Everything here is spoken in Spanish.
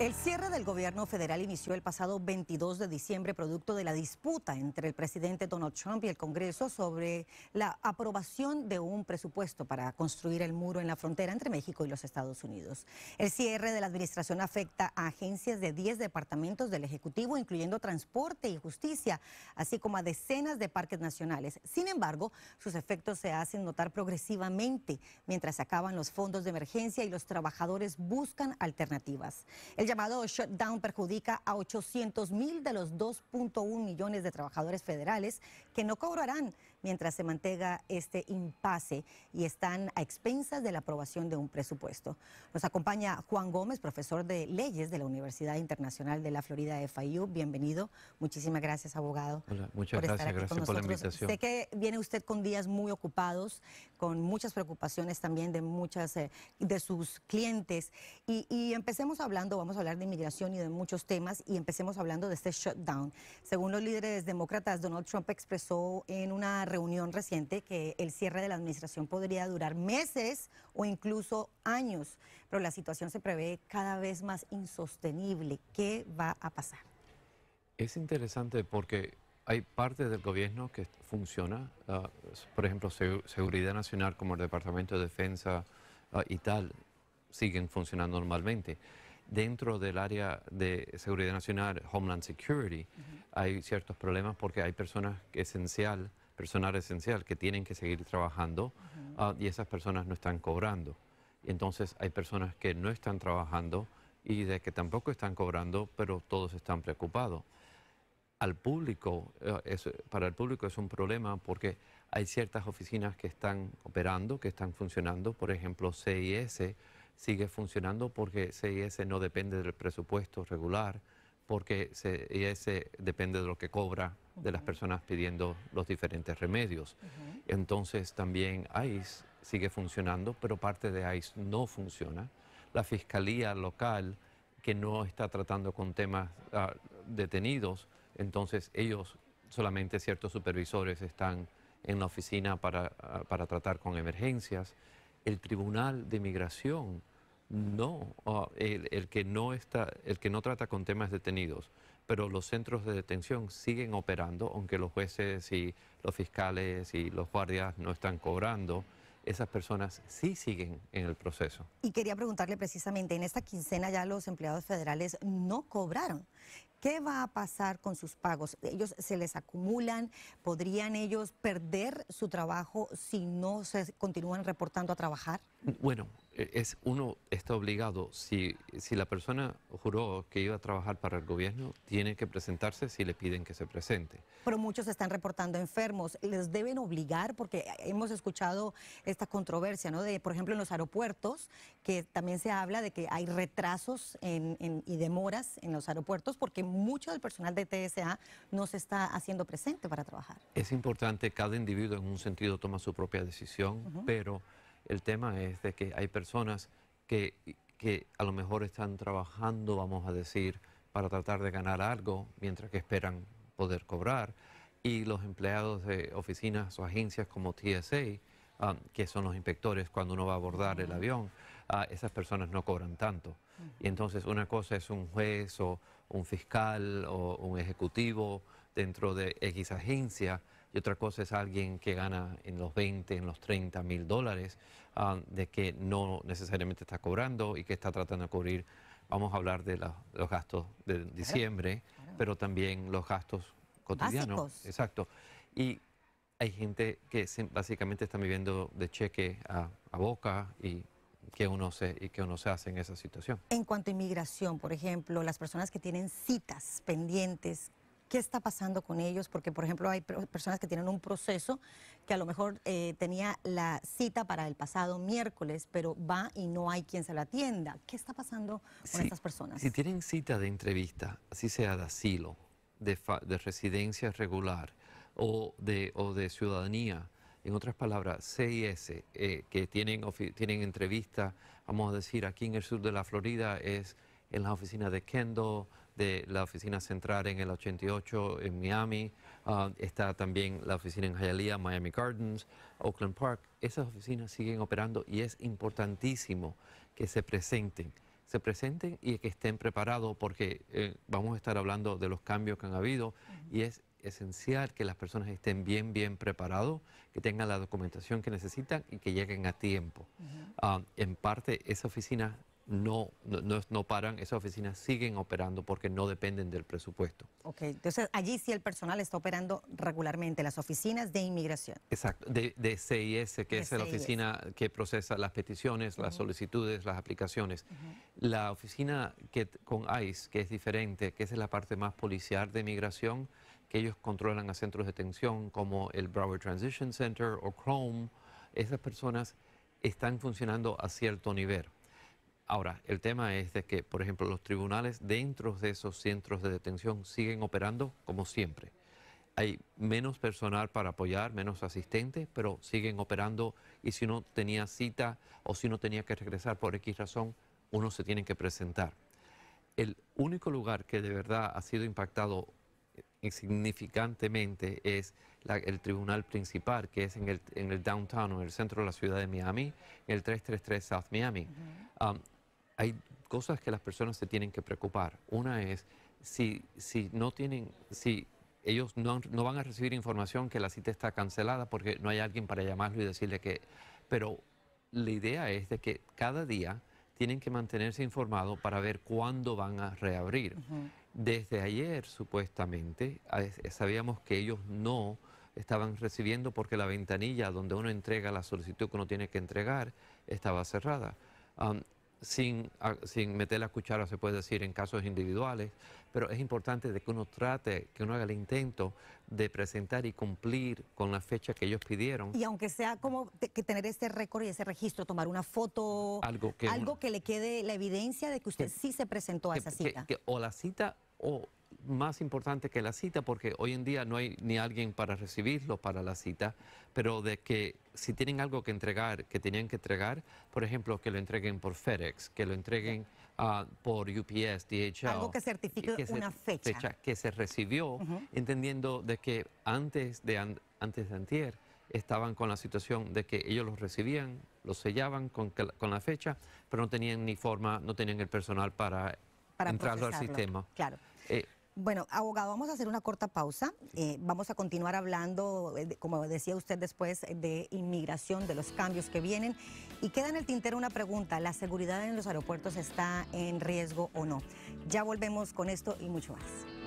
El cierre del gobierno federal inició el pasado 22 de diciembre producto de la disputa entre el presidente Donald Trump y el Congreso sobre la aprobación de un presupuesto para construir el muro en la frontera entre México y los Estados Unidos. El cierre de la administración afecta a agencias de 10 departamentos del Ejecutivo, incluyendo transporte y justicia, así como a decenas de parques nacionales. Sin embargo, sus efectos se hacen notar progresivamente mientras acaban los fondos de emergencia y los trabajadores buscan alternativas llamado shutdown perjudica a 800 mil de los 2.1 millones de trabajadores federales que no cobrarán mientras se mantenga este impasse y están a expensas de la aprobación de un presupuesto. Nos acompaña Juan Gómez, profesor de leyes de la Universidad Internacional de la Florida de FIU. Bienvenido. Muchísimas gracias, abogado. Hola, muchas gracias, gracias por la invitación. Sé que viene usted con días muy ocupados, con muchas preocupaciones también de muchas eh, de sus clientes. Y, y empecemos hablando, vamos a hablar de inmigración y de muchos temas y empecemos hablando de este shutdown. Según los líderes demócratas, Donald Trump expresó en una reunión reciente que el cierre de la administración podría durar meses o incluso años, pero la situación se prevé cada vez más insostenible. ¿Qué va a pasar? Es interesante porque hay parte del gobierno que funciona, ah, por ejemplo, Seguridad Nacional como el Departamento de Defensa ah, y tal, siguen funcionando normalmente dentro del área de seguridad nacional, Homeland Security, hay ciertos problemas porque hay personas esencial, personal esencial que tienen que seguir trabajando ah, y esas personas no están cobrando. y Entonces hay personas que no están trabajando y de que tampoco están cobrando, pero todos están preocupados. Al público, eh, para el público es un problema porque hay ciertas oficinas que están operando, que están funcionando, por ejemplo CIS, sigue funcionando porque CIS no depende del presupuesto regular, porque CIS depende de lo que cobra de las personas pidiendo los diferentes remedios. Entonces también ICE sigue funcionando, pero parte de ICE no funciona. La fiscalía local, que no está tratando con temas ah, detenidos, entonces ellos, solamente ciertos supervisores están en la oficina para, ah, para tratar con emergencias. El Tribunal de Migración no, ah, el, el, que no está, el que no trata con temas detenidos, pero los centros de detención siguen operando, aunque los jueces y los fiscales y los guardias no están cobrando, esas personas sí siguen en el proceso. Y quería preguntarle precisamente, en esta quincena ya los empleados federales no cobraron. ¿Qué va a pasar con sus pagos? ¿Ellos se les acumulan? ¿Podrían ellos perder su trabajo si no se continúan reportando a trabajar? Bueno, eh, es uno está obligado, si, si la persona juró que iba a trabajar para el gobierno, tiene que presentarse si le piden que se presente. Pero muchos están reportando enfermos, les deben obligar porque hemos escuchado esta controversia, ¿no? De, por ejemplo, en los aeropuertos, que también se habla de que hay retrasos en, y demoras en los aeropuertos porque mucho del personal de TSA no se está haciendo presente para trabajar. Es importante, cada individuo en un sentido toma su propia decisión, pero el tema es de que hay personas que, que a lo mejor están trabajando, vamos a decir, para tratar de ganar algo mientras que esperan poder cobrar. Y los empleados de oficinas o agencias como TSA, um, que son los inspectores cuando uno va a abordar el avión, ah, esas personas no cobran tanto. Y entonces una cosa es un juez o un fiscal o un ejecutivo dentro de X agencia y otra cosa es alguien que gana en los 20, en los 30 mil dólares, ah, de que no necesariamente está cobrando y que está tratando de cubrir. Vamos a hablar de los gastos de diciembre, pero también los gastos cotidianos. Exacto. Y hay gente que básicamente está viviendo de cheque a, a boca y que uno se y que uno se hace en esa situación. En cuanto a inmigración, por ejemplo, las personas que tienen citas pendientes, qué está pasando con ellos, porque por ejemplo hay personas que tienen un proceso que a lo mejor eh, tenía la cita para el pasado miércoles, pero va y no hay quien se la atienda. ¿Qué está pasando con estas personas? Si tienen cita de entrevista, así sea de asilo, de, residencia regular o de, ciudadanía, en otras palabras, CIS, eh, que tienen, tienen entrevista, vamos a decir, aquí en el sur de la Florida es en la oficina de Kendall, de la oficina central en el 88 en Miami, ah, está también la oficina en Hialeah, Miami Gardens, Oakland Park. Esas oficinas siguen operando y es importantísimo que se presenten se presenten y que estén preparados porque eh, vamos a estar hablando de los cambios que han habido y es esencial que las personas estén bien, bien preparados, que tengan la documentación que necesitan y que lleguen a tiempo. Ah, en parte, esa oficina no, no, paran, esas oficinas siguen operando porque no dependen del presupuesto. Ok, entonces allí sí el personal está operando regularmente, las oficinas de inmigración. Exacto, de, CIS, que es la oficina que procesa las peticiones, las solicitudes, las aplicaciones. La oficina que, con ICE, que es diferente, que es la parte más policial de inmigración, que ellos controlan a centros de detención como el Broward Transition Center o Chrome, esas personas están funcionando a cierto nivel Ahora, el tema es de que, por ejemplo, los tribunales dentro de esos centros de detención siguen operando como siempre. Hay menos personal para apoyar, menos asistentes, pero siguen operando y si uno tenía cita o si no tenía que regresar por X razón, uno se tiene que presentar. El único lugar que de verdad ha sido impactado eh, significantemente es el tribunal principal, que es en el, en el downtown, en el centro de la ciudad de Miami, en el 333 South Miami hay cosas que las personas se tienen que preocupar. Una es si, si no tienen, si ellos no, no, van a recibir información que la cita está cancelada porque no hay alguien para llamarlo y decirle que... Pero la idea es de que cada día tienen que mantenerse informados para ver cuándo van a reabrir. Desde ayer, supuestamente, sabíamos que ellos no estaban recibiendo porque la ventanilla donde uno entrega la solicitud que uno tiene que entregar estaba cerrada sin, sin meter la cuchara, se puede decir, en casos individuales, pero es importante de que uno trate, que uno haga el intento de presentar y cumplir con la fecha que ellos pidieron. Y aunque sea como que tener ese récord y ese registro, tomar una foto, algo que, le quede la evidencia de que usted sí se presentó a esa cita. o la cita o más importante que la cita, porque hoy en día no hay ni alguien para recibirlo para la cita, pero de que si tienen algo que entregar, que tenían que entregar, por ejemplo, que lo entreguen por FedEx, que lo entreguen ah, por UPS, DHL. Algo que certifique una fecha. Que se recibió, entendiendo de que antes de, antes de antier estaban con la situación de que ellos los recibían, los sellaban con, con la fecha, pero no tenían ni forma, no tenían el personal para, para entrarlo al sistema. Claro. Eh, bueno, abogado, vamos a hacer una corta pausa. Eh, vamos a continuar hablando, eh, como decía usted después, de inmigración, de los cambios que vienen. Y queda en el tintero una pregunta, ¿la seguridad en los aeropuertos está en riesgo o no? Ya volvemos con esto y mucho más.